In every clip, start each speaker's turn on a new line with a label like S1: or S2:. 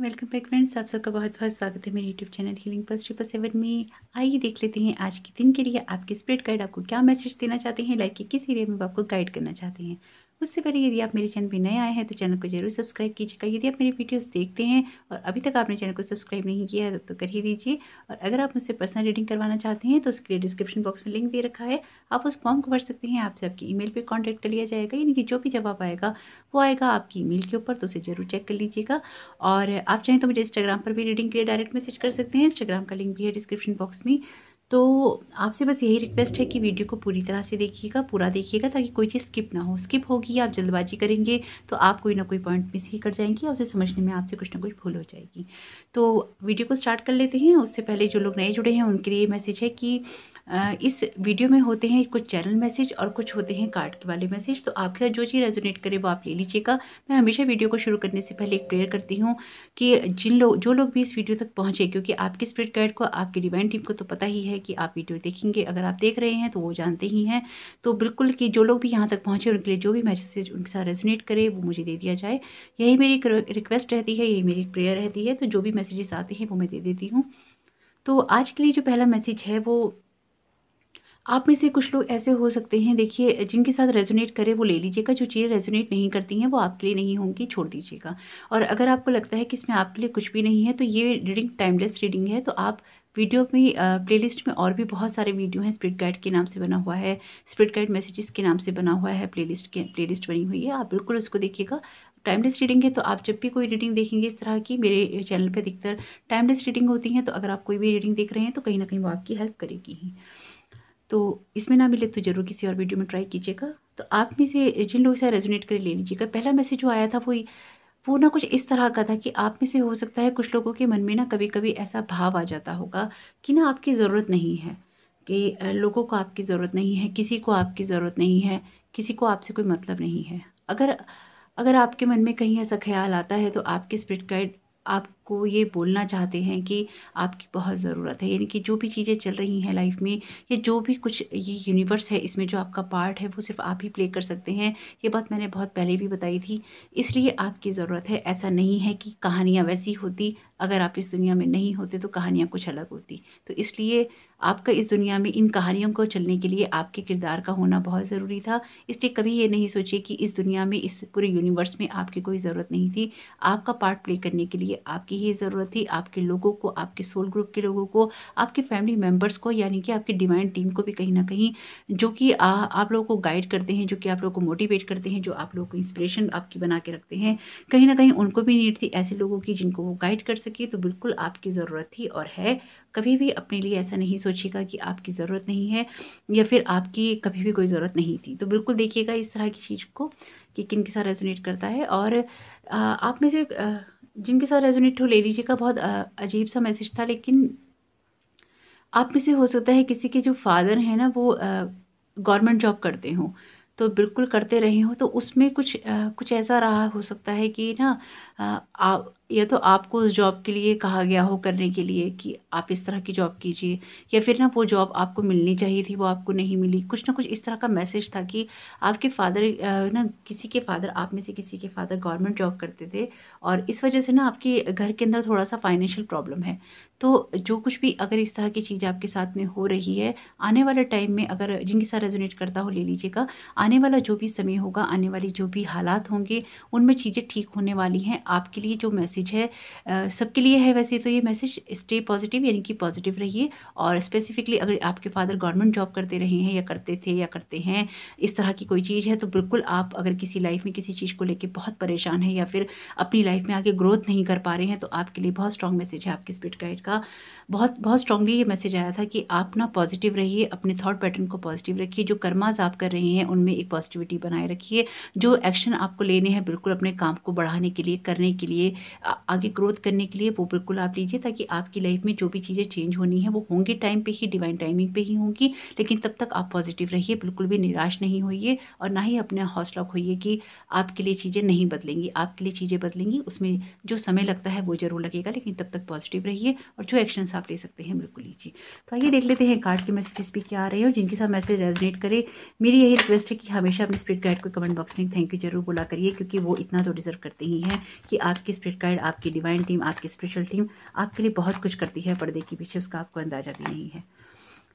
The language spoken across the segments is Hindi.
S1: वेलकम बैक फ्रेंड्स आप सबका बहुत बहुत स्वागत है मेरे YouTube channel healing plus triple seven में आइए देख लेते हैं आज के दिन के लिए आपके स्प्रेड गाइड आपको क्या मैसेज देना चाहते हैं लाइक के किस एरिया में आपको गाइड करना चाहते हैं उससे पहले यदि आप मेरे चैनल पर नए आए हैं तो चैनल को जरूर सब्सक्राइब कीजिएगा यदि आप मेरी वीडियोस देखते हैं और अभी तक आपने चैनल को सब्सक्राइब नहीं किया है तो कर ही लीजिए और अगर आप मुझसे पर्सनल रीडिंग करवाना चाहते हैं तो उसके लिए डिस्क्रिप्शन बॉक्स में लिंक दे रखा है आप उस फॉर्म को भर सकते हैं आपसे आपकी ई मेल पर कॉन्टैक्ट कर लिया जाएगा यानी कि जो भी जवाब आएगा वो आएगा आपकी ई के ऊपर तो उसे जरूर चेक कर लीजिएगा और आप चाहें तो मुझे इंस्टाग्राम पर भी रीडिंग के लिए डायरेक्ट मैसेज कर सकते हैं इंस्टाग्राम का लिंक भी है डिस्क्रिप्शन बॉक्स में तो आपसे बस यही रिक्वेस्ट है कि वीडियो को पूरी तरह से देखिएगा पूरा देखिएगा ताकि कोई चीज़ स्किप ना हो स्किप होगी आप जल्दबाजी करेंगे तो आप कोई ना कोई पॉइंट मिस ही कर जाएंगे या उसे समझने में आपसे कुछ ना कुछ भूल हो जाएगी तो वीडियो को स्टार्ट कर लेते हैं उससे पहले जो लोग नए जुड़े हैं उनके लिए मैसेज है कि इस वीडियो में होते हैं कुछ चैनल मैसेज और कुछ होते हैं कार्ड के वाले मैसेज तो आपके साथ जो चीज़ रेजोनेट करे वो आप ले लीजिएगा मैं हमेशा वीडियो को शुरू करने से पहले एक प्रेयर करती हूँ कि जिन लोग जो लोग भी इस वीडियो तक पहुँचे क्योंकि आपके स्प्रिट गाइड को आपकी डिवाइन टीम को तो पता ही है है कि आप वीडियो देखेंगे अगर आप देख रहे हैं तो वो जानते ही हैं तो बिल्कुल कि जो लोग भी यहाँ तक पहुँचे उनके लिए जो भी मैसेज उनके साथ रेजोनेट करे वो मुझे दे दिया जाए यही मेरी रिक्वेस्ट रहती है यही मेरी प्रेयर रहती है तो जो भी मैसेजेस आते हैं वो मैं दे देती हूँ तो आज के लिए जो पहला मैसेज है वो आप में से कुछ लोग ऐसे हो सकते हैं देखिए जिनके साथ रेजोनेट करे वो ले लीजिएगा जो चीज़ें रेजोनेट नहीं करती हैं वो आपके लिए नहीं होंगी छोड़ दीजिएगा और अगर आपको लगता है कि इसमें आपके लिए कुछ भी नहीं है तो ये रीडिंग टाइमलेस रीडिंग है तो आप वीडियो में प्लेलिस्ट में और भी बहुत सारे वीडियो हैं स्प्रिट गाइड के नाम से बना हुआ है स्प्रिट गाइड मैसेजेस के नाम से बना हुआ है प्लेलिस्ट के प्लेलिस्ट बनी हुई है आप बिल्कुल उसको देखिएगा टाइमलेस रीडिंग है तो आप जब भी कोई रीडिंग देखेंगे इस तरह की मेरे चैनल पर अधिकतर टाइमलेस रीडिंग होती हैं तो अगर आप कोई भी रीडिंग देख रहे हैं तो कहीं ना कहीं वो आपकी हेल्प करेगी ही तो इसमें ना मिले तो ज़रूर किसी और वीडियो में ट्राई कीजिएगा तो आप में से जिन लोगों से रेजोनेट करें ले लीजिएगा पहला मैसेज जो आया था वो वो ना कुछ इस तरह का था कि आप में से हो सकता है कुछ लोगों के मन में ना कभी कभी ऐसा भाव आ जाता होगा कि ना आपकी ज़रूरत नहीं है कि लोगों को आपकी ज़रूरत नहीं है किसी को आपकी ज़रूरत नहीं है किसी को आपसे कोई मतलब नहीं है अगर अगर आपके मन में कहीं ऐसा ख्याल आता है तो आपके स्प्रिट गाइड आप आपको ये बोलना चाहते हैं कि आपकी बहुत ज़रूरत है यानी कि जो भी चीज़ें चल रही हैं लाइफ में या जो भी कुछ ये यूनिवर्स है इसमें जो आपका पार्ट है वो सिर्फ आप ही प्ले कर सकते हैं ये बात मैंने बहुत पहले भी बताई थी इसलिए आपकी ज़रूरत है ऐसा नहीं है कि कहानियाँ वैसी होती अगर आप इस दुनिया में नहीं होते तो कहानियाँ कुछ अलग होती तो इसलिए आपका इस दुनिया में इन कहानियों को चलने के लिए आपके किरदार का होना बहुत ज़रूरी था इसलिए कभी ये नहीं सोचिए कि इस दुनिया में इस पूरे यूनिवर्स में आपकी कोई ज़रूरत नहीं थी आपका पार्ट प्ले करने के लिए आपकी ही ज़रूरत थी आपके लोगों को आपके सोल ग्रुप के लोगों को आपके फैमिली मेम्बर्स को यानी कि आपकी डिवाइन टीम को भी कहीं ना कहीं जो कि आप लोगों को गाइड करते हैं जो कि आप लोगों को मोटिवेट करते हैं जो आप लोगों को इंस्पिरेशन आपकी बना के रखते हैं कहीं ना कहीं उनको भी नीड थी ऐसे लोगों की जिनको वो गाइड कर सके तो बिल्कुल आपकी ज़रूरत थी और है कभी भी अपने लिए ऐसा नहीं सोचिएगा कि आपकी ज़रूरत नहीं है या फिर आपकी कभी भी कोई ज़रूरत नहीं थी तो बिल्कुल देखिएगा इस तरह की चीज़ को कि किन के साथ रेजोनेट करता है और आप में से जिनके साथ रेजोनेट हो ले का बहुत अजीब सा मैसेज था लेकिन आप में से हो सकता है किसी के जो फादर हैं ना वो गवर्नमेंट जॉब करते हों तो बिल्कुल करते रहे हों तो उसमें कुछ आ, कुछ ऐसा रहा हो सकता है कि ना आ, आ, या तो आपको उस जॉब के लिए कहा गया हो करने के लिए कि आप इस तरह की जॉब कीजिए या फिर ना वो जॉब आपको मिलनी चाहिए थी वो आपको नहीं मिली कुछ ना कुछ इस तरह का मैसेज था कि आपके फादर ना किसी के फादर आप में से किसी के फादर गवर्नमेंट जॉब करते थे और इस वजह से ना आपके घर के अंदर थोड़ा सा फाइनेंशियल प्रॉब्लम है तो जो कुछ भी अगर इस तरह की चीज़ आपके साथ में हो रही है आने वाले टाइम में अगर जिनके साथ रेजोनेट करता हो ले लीजिएगा आने वाला जो भी समय होगा आने वाली जो भी हालात होंगे उनमें चीज़ें ठीक होने वाली हैं आपके लिए जो मैसेज मैसेज है सबके लिए है वैसे तो ये मैसेज स्टे पॉजिटिव यानी कि पॉजिटिव रहिए और स्पेसिफिकली अगर आपके फादर गवर्नमेंट जॉब करते रहे हैं या करते थे या करते हैं इस तरह की कोई चीज़ है तो बिल्कुल आप अगर किसी लाइफ में किसी चीज़ को लेकर बहुत परेशान है या फिर अपनी लाइफ में आगे ग्रोथ नहीं कर पा रहे हैं तो आपके लिए बहुत स्ट्रॉन्ग मैसेज है आपके स्पिट गाइड का बहुत बहुत स्ट्रांगली ये मैसेज आया था कि आप ना पॉजिटिव रहिए अपने थॉट पैटर्न को पॉजिटिव रखिए जो कर्माज आप कर रहे हैं उनमें एक पॉजिटिविटी बनाए रखिए जो एक्शन आपको लेने हैं बिल्कुल अपने काम को बढ़ाने के लिए करने के लिए आगे ग्रोथ करने के लिए वो बिल्कुल आप लीजिए ताकि आपकी लाइफ में जो भी चीज़ें चेंज होनी है वो होंगी टाइम पे ही डिवाइन टाइमिंग पे ही होंगी लेकिन तब तक आप पॉजिटिव रहिए बिल्कुल भी निराश नहीं होइए और ना ही अपने हौसला खोइए कि आपके लिए चीज़ें नहीं बदलेंगी आपके लिए चीज़ें बदलेंगी उसमें जो समय लगता है वो ज़रूर लगेगा लेकिन तब तक पॉजिटिव रहिए और जो एक्शंस आप ले सकते हैं बिल्कुल लीजिए तो आइए देख लेते हैं कार्ड के मैसेजेस भी क्या आ रहे हैं और जिनके साथ मैसेज रेजनेट करे मेरी यही रिक्वेस्ट है कि हमेशा अपने स्प्रिट गाइड को कमेंट बॉक्स में थैंक यू जरूर बोला करिए क्योंकि वो इतना तो डिजर्व करते ही हैं कि आपके स्प्रिट गाइड गाइड आपकी डिवाइन टीम आपकी स्पेशल टीम आपके लिए बहुत कुछ करती है पर्दे के पीछे उसका आपको अंदाजा भी नहीं है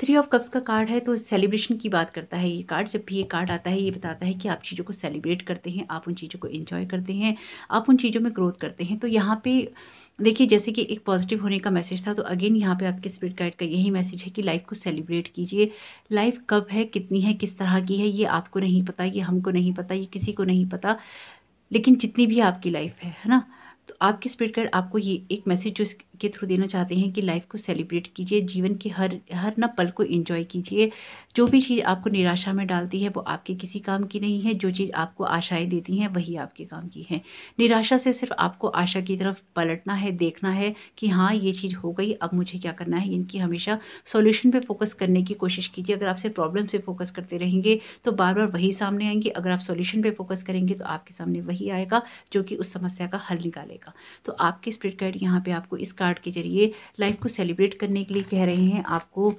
S1: थ्री ऑफ कप्स का कार्ड है तो सेलिब्रेशन की बात करता है ये कार्ड जब भी ये कार्ड आता है ये बताता है कि आप चीज़ों को सेलिब्रेट करते हैं आप उन चीज़ों को इन्जॉय करते हैं आप उन चीज़ों में ग्रोथ करते हैं तो यहाँ पे देखिए जैसे कि एक पॉजिटिव होने का मैसेज था तो अगेन यहाँ पे आपके स्पिरिट गाइड का यही मैसेज है कि लाइफ को सेलिब्रेट कीजिए लाइफ कब है कितनी है किस तरह की है ये आपको नहीं पता ये हमको नहीं पता ये किसी को नहीं पता लेकिन जितनी भी आपकी लाइफ है है ना तो आपकी स्पीड कर आपको ये एक मैसेज जो इसके थ्रू देना चाहते हैं कि लाइफ को सेलिब्रेट कीजिए जीवन के हर हर न पल को एंजॉय कीजिए जो भी चीज़ आपको निराशा में डालती है वो आपके किसी काम की नहीं है जो चीज़ आपको आशाएं देती हैं वही आपके काम की है निराशा से सिर्फ आपको आशा की तरफ पलटना है देखना है कि हाँ ये चीज़ हो गई अब मुझे क्या करना है इनकी हमेशा सोल्यूशन पर फोकस करने की कोशिश कीजिए अगर आपसे प्रॉब्लम से फोकस करते रहेंगे तो बार बार वही सामने आएंगे अगर आप सोल्यूशन पर फोकस करेंगे तो आपके सामने वही आएगा जो कि उस समस्या का हल निकालेगा मिलेगा तो आपके स्प्रिट कार्ड यहाँ पे आपको इस कार्ड के जरिए लाइफ को सेलिब्रेट करने के लिए कह रहे हैं आपको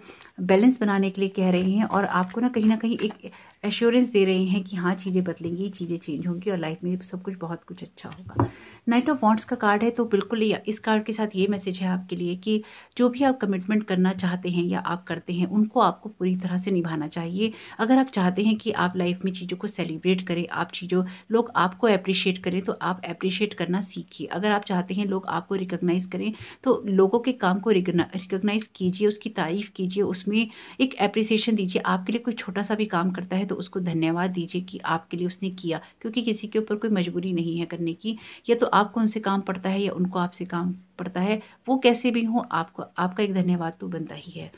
S1: बैलेंस बनाने के लिए कह रहे हैं और आपको ना कहीं ना कहीं एक एश्योरेंस दे रहे हैं कि हाँ चीज़ें बदलेंगी चीज़ें चेंज होंगी और लाइफ में सब कुछ बहुत कुछ अच्छा होगा नाइट ऑफ वॉन्ट्स का कार्ड है तो बिल्कुल ही इस कार्ड के साथ ये मैसेज है आपके लिए कि जो भी आप कमिटमेंट करना चाहते हैं या आप करते हैं उनको आपको पूरी तरह से निभाना चाहिए अगर आप चाहते हैं कि आप लाइफ में चीज़ों को सेलिब्रेट करें आप चीज़ों लोग आपको अप्रिशिएट करें तो आप अप्रिशिएट करना सीखिए अगर आप चाहते हैं लोग आपको रिकोगनाइज़ करें तो लोगों के काम को रिकोगनाइज़ कीजिए उसकी तारीफ़ कीजिए उसमें एक अप्रिसिएशन दीजिए आपके लिए कोई छोटा सा भी काम करता है तो तो उसको धन्यवाद दीजिए कि आपके लिए उसने किया क्योंकि किसी के ऊपर कोई मजबूरी नहीं है करने की या तो आपको उनसे काम पड़ता है या उनको आपसे काम पड़ता है वो कैसे भी हो आपको आपका एक धन्यवाद तो बनता ही है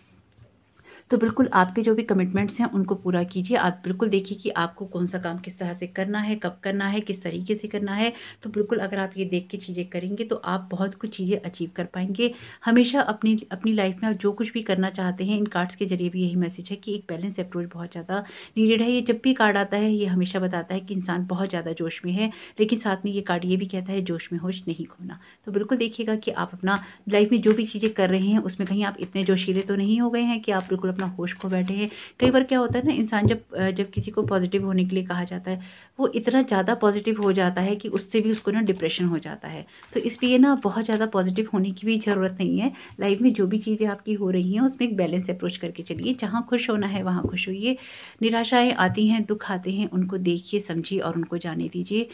S1: तो बिल्कुल आपके जो भी कमिटमेंट्स हैं उनको पूरा कीजिए आप बिल्कुल देखिए कि आपको कौन सा काम किस तरह से करना है कब करना है किस तरीके से करना है तो बिल्कुल अगर आप ये देख के चीज़ें करेंगे तो आप बहुत कुछ चीज़ें अचीव कर पाएंगे हमेशा अपनी अपनी लाइफ में आप जो कुछ भी करना चाहते हैं इन कार्ड्स के जरिए भी यही मैसेज है कि एक बैलेंस अप्रोच बहुत ज़्यादा नीडेड है ये जब भी कार्ड आता है ये हमेशा बताता है कि इंसान बहुत ज़्यादा जोश में है लेकिन साथ में ये कार्ड ये भी कहता है जोश में होश नहीं खोना तो बिल्कुल देखिएगा कि आप अपना लाइफ में जो भी चीज़ें कर रहे हैं उसमें कहीं आप इतने जोशीले तो नहीं हो गए हैं कि आप बिल्कुल अपना होश खो बैठे हैं कई बार क्या होता है ना इंसान जब जब किसी को पॉजिटिव होने के लिए कहा जाता है वो इतना ज़्यादा पॉजिटिव हो जाता है कि उससे भी उसको ना डिप्रेशन हो जाता है तो इसलिए ना बहुत ज़्यादा पॉजिटिव होने की भी ज़रूरत नहीं है लाइफ में जो भी चीज़ें आपकी हो रही हैं उसमें एक बैलेंस अप्रोच करके चलिए जहाँ खुश होना है वहाँ खुश होइए निराशाएँ आती हैं दुख आते हैं उनको देखिए समझिए और उनको जाने दीजिए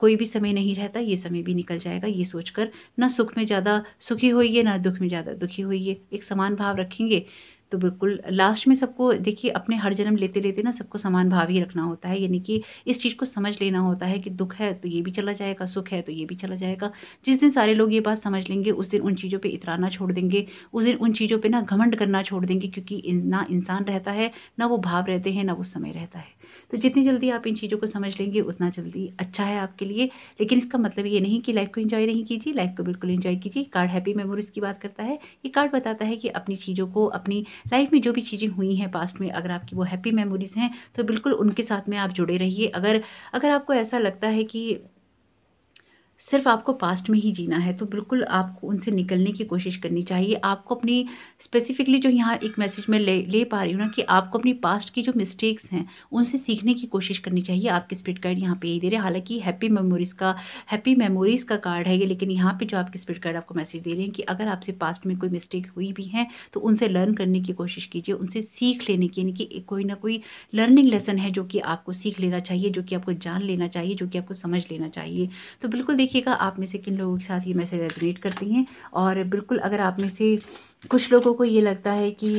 S1: कोई भी समय नहीं रहता ये समय भी निकल जाएगा ये सोचकर ना सुख में ज़्यादा सुखी होइए ना दुख में ज़्यादा दुखी होइए एक समान भाव रखेंगे तो बिल्कुल लास्ट में सबको देखिए अपने हर जन्म लेते लेते ना सबको समान भाव ही रखना होता है यानी कि इस चीज़ को समझ लेना होता है कि दुख है तो ये भी चला जाएगा सुख है तो ये भी चला जाएगा जिस दिन सारे लोग ये बात समझ लेंगे उस दिन उन चीज़ों पर इतराना छोड़ देंगे उस दिन उन चीज़ों पर ना घमंड करना छोड़ देंगे क्योंकि ना इंसान रहता है ना वो भाव रहते हैं ना वो समय रहता है तो जितनी जल्दी आप इन चीज़ों को समझ लेंगे उतना जल्दी अच्छा है आपके लिए लेकिन इसका मतलब ये नहीं कि लाइफ को इन्जॉय नहीं कीजिए लाइफ को बिल्कुल इन्जॉय कीजिए कार्ड हैप्पी मेमोरीज की बात करता है ये कार्ड बताता है कि अपनी चीज़ों को अपनी लाइफ में जो भी चीज़ें हुई हैं पास्ट में अगर आपकी वो हैप्पी मेमोरीज हैं तो बिल्कुल उनके साथ में आप जुड़े रहिए अगर अगर आपको ऐसा लगता है कि सिर्फ आपको पास्ट में ही जीना है तो बिल्कुल आपको उनसे निकलने की कोशिश करनी चाहिए आपको अपनी स्पेसिफिकली जो यहाँ एक मैसेज में ले ले पा रही हूँ ना कि आपको अपनी पास्ट की जो मिस्टेक्स हैं उनसे सीखने की कोशिश करनी चाहिए आपके स्पिरिट कार्ड यहाँ पे यही दे रहे हैं हालांकि हैप्पी मेमोरीज़ का हैप्पी मेमोरीज़ का कार्ड है ये लेकिन यहाँ पर जो आपके स्पिरिट कार्ड आपको मैसेज दे रहे हैं कि अगर आपसे पास्ट में कोई मिस्टेक हुई भी हैं तो उनसे लर्न करने की कोशिश कीजिए उनसे सीख लेने की यानी कि कोई ना कोई लर्निंग लेसन है जो कि आपको सीख लेना चाहिए जो कि आपको जान लेना चाहिए जो कि आपको समझ लेना चाहिए तो बिल्कुल देखिएगा आप में से किन लोगों के साथ ये मैसेज रेजोनेट करती हैं और बिल्कुल अगर आप में से कुछ लोगों को ये लगता है कि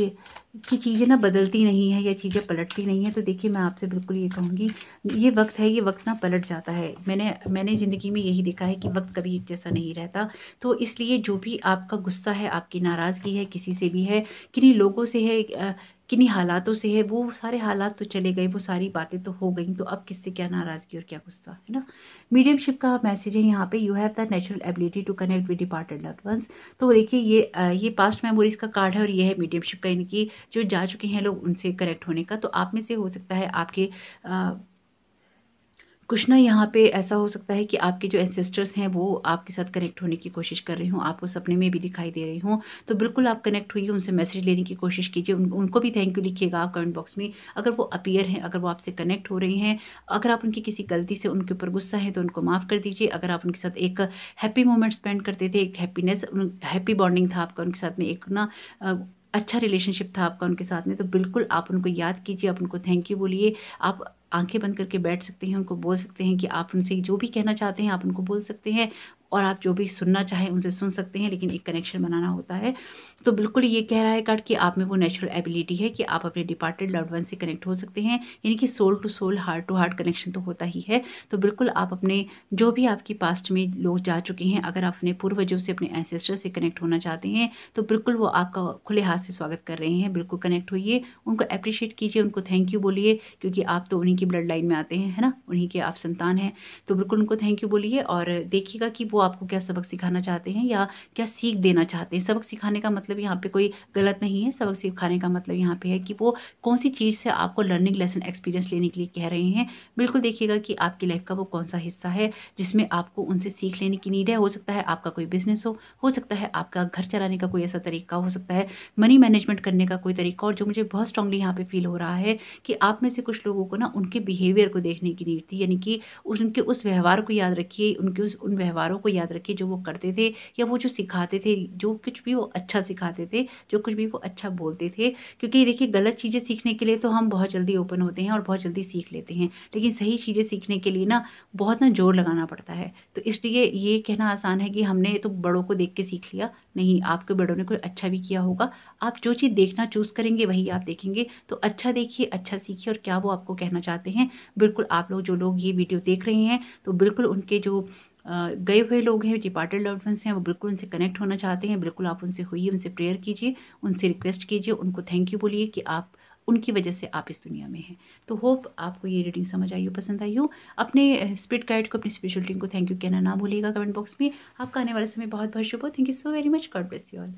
S1: कि चीज़ें ना बदलती नहीं है या चीज़ें पलटती नहीं है तो देखिए मैं आपसे बिल्कुल ये कहूँगी ये वक्त है ये वक्त ना पलट जाता है मैंने मैंने ज़िंदगी में यही देखा है कि वक्त कभी एक जैसा नहीं रहता तो इसलिए जो भी आपका गुस्सा है आपकी नाराज़गी है किसी से भी है किन्हीं लोगों से है किन्हीं हालातों से है वो सारे हालात तो चले गए वो सारी बातें तो हो गई तो अब किससे क्या नाराज़गी और क्या गुस्सा है ना मीडियमशिप का मैसेज है यहाँ पे you have the natural ability to connect with departed love ones तो देखिए ये ये पास्ट मेमोरीज का कार्ड है और ये है मीडियमशिप का इनकी जो जा चुके हैं लोग उनसे कनेक्ट होने का तो आप में से हो सकता है आपके कुछ ना यहाँ पे ऐसा हो सकता है कि आपके जो एंसेस्टर्स हैं वो आपके साथ कनेक्ट होने की कोशिश कर रही हूँ आपको सपने में भी दिखाई दे रही हूँ तो बिल्कुल आप कनेक्ट हुई उनसे मैसेज लेने की कोशिश कीजिए उन, उनको भी थैंक यू लिखिएगा आप कमेंट बॉक्स में अगर वो अपीयर हैं अगर वो आपसे कनेक्ट हो रही हैं अगर आप उनकी किसी गलती से उनके ऊपर गुस्सा है तो उनको माफ़ कर दीजिए अगर आप उनके साथ एक हैप्पी मोमेंट स्पेंड करते थे एक हैप्पीनेस हैप्पी बॉन्डिंग था आपका उनके साथ में एक ना अच्छा रिलेशनशिप था आपका उनके साथ में तो बिल्कुल आप उनको याद कीजिए आप उनको थैंक यू बोलिए आप आंखें बंद करके बैठ सकते हैं उनको बोल सकते हैं कि आप उनसे जो भी कहना चाहते हैं आप उनको बोल सकते हैं और आप जो भी सुनना चाहें उनसे सुन सकते हैं लेकिन एक कनेक्शन बनाना होता है तो बिल्कुल ये कह रहा है कार्ड कि आप में वो नेचुरल एबिलिटी है कि आप अपने डिपार्टेड लव वन से कनेक्ट हो सकते हैं यानी कि soul to soul heart to heart connection तो होता ही है तो बिल्कुल आप अपने जो भी आपकी पास्ट में लोग जा चुके हैं अगर आप अपने पूर्वजों से अपने एंसेस्टर से कनेक्ट होना चाहते हैं तो बिल्कुल वो आपका खुले हाथ से स्वागत कर रहे हैं बिल्कुल कनेक्ट होइए उनको अप्रिशिएट कीजिए उनको थैंक यू बोलिए क्योंकि आप तो उन्हीं की ब्लड लाइन में आते हैं है ना उन्हीं के आप संतान हैं तो बिल्कुल उनको थैंक यू बोलिए और देखिएगा कि वो आपको क्या सबक सिखाना चाहते हैं या क्या सीख देना चाहते हैं सबक सिखाने का मतलब मतलब यहाँ पे कोई गलत नहीं है सबक सिखाने का मतलब यहाँ पे है कि वो कौन सी चीज़ से आपको लर्निंग लेसन एक्सपीरियंस लेने के लिए कह रहे हैं बिल्कुल देखिएगा कि आपकी लाइफ का वो कौन सा हिस्सा है जिसमें आपको उनसे सीख लेने की नीड है हो सकता है आपका कोई बिजनेस हो हो सकता है आपका घर चलाने का कोई ऐसा तरीका हो सकता है मनी मैनेजमेंट करने का कोई तरीका और जो मुझे बहुत स्ट्रांगली यहाँ पे फील हो रहा है कि आप में से कुछ लोगों को ना उनके बिहेवियर को देखने की नीड थी यानी कि उनके उस व्यवहार को याद रखिए उनके उस उन व्यवहारों को याद रखिए जो वो करते थे या वो जो सिखाते थे जो कुछ भी वो अच्छा सिखा सिखाते थे जो कुछ भी वो अच्छा बोलते थे क्योंकि देखिए गलत चीज़ें सीखने के लिए तो हम बहुत जल्दी ओपन होते हैं और बहुत जल्दी सीख लेते हैं लेकिन सही चीज़ें सीखने के लिए ना बहुत ना जोर लगाना पड़ता है तो इसलिए ये कहना आसान है कि हमने तो बड़ों को देख के सीख लिया नहीं आपके बड़ों ने कोई अच्छा भी किया होगा आप जो चीज़ देखना चूज़ करेंगे वही आप देखेंगे तो अच्छा देखिए अच्छा सीखिए और क्या वो आपको कहना चाहते हैं बिल्कुल आप लोग जो लोग ये वीडियो देख रहे हैं तो बिल्कुल उनके जो गए हुए लोग हैं डिपार्टेड लव्ड वंस हैं वो बिल्कुल उनसे कनेक्ट होना चाहते हैं बिल्कुल आप उनसे हुई उनसे प्रेयर कीजिए उनसे रिक्वेस्ट कीजिए उनको थैंक यू बोलिए कि आप उनकी वजह से आप इस दुनिया में हैं तो होप आपको ये रीडिंग समझ आई हो पसंद आई हो अपने स्पिरिट गाइड को अपनी स्पेशल टीम को थैंक यू कहना ना भूलिएगा कमेंट बॉक्स में आपका आने वाले समय बहुत बहुत शुभ हो thank you so very much God bless you all